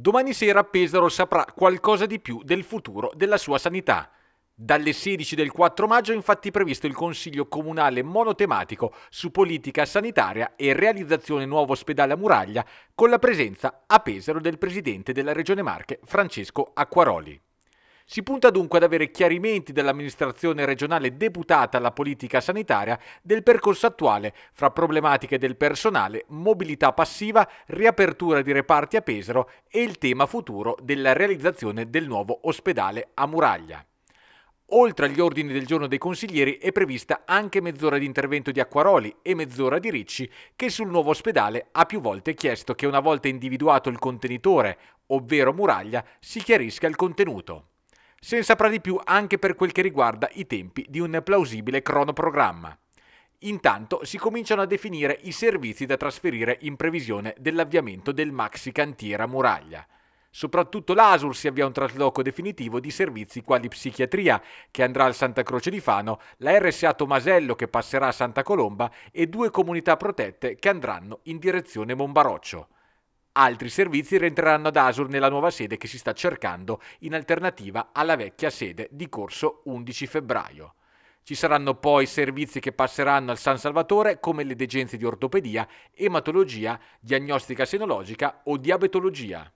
Domani sera Pesaro saprà qualcosa di più del futuro della sua sanità. Dalle 16 del 4 maggio è infatti previsto il Consiglio Comunale monotematico su politica sanitaria e realizzazione nuovo ospedale a Muraglia con la presenza a Pesaro del Presidente della Regione Marche Francesco Acquaroli. Si punta dunque ad avere chiarimenti dall'amministrazione regionale deputata alla politica sanitaria del percorso attuale fra problematiche del personale, mobilità passiva, riapertura di reparti a Pesaro e il tema futuro della realizzazione del nuovo ospedale a Muraglia. Oltre agli ordini del giorno dei consiglieri è prevista anche mezz'ora di intervento di Acquaroli e mezz'ora di Ricci che sul nuovo ospedale ha più volte chiesto che una volta individuato il contenitore, ovvero muraglia, si chiarisca il contenuto. Se ne saprà di più anche per quel che riguarda i tempi di un plausibile cronoprogramma. Intanto si cominciano a definire i servizi da trasferire in previsione dell'avviamento del maxi cantiera muraglia. Soprattutto l'ASUR si avvia un trasloco definitivo di servizi quali psichiatria, che andrà al Santa Croce di Fano, la RSA Tomasello che passerà a Santa Colomba e due comunità protette che andranno in direzione Monbaroccio. Altri servizi rientreranno ad Asur nella nuova sede che si sta cercando in alternativa alla vecchia sede di corso 11 febbraio. Ci saranno poi servizi che passeranno al San Salvatore come le degenze di ortopedia, ematologia, diagnostica senologica o diabetologia.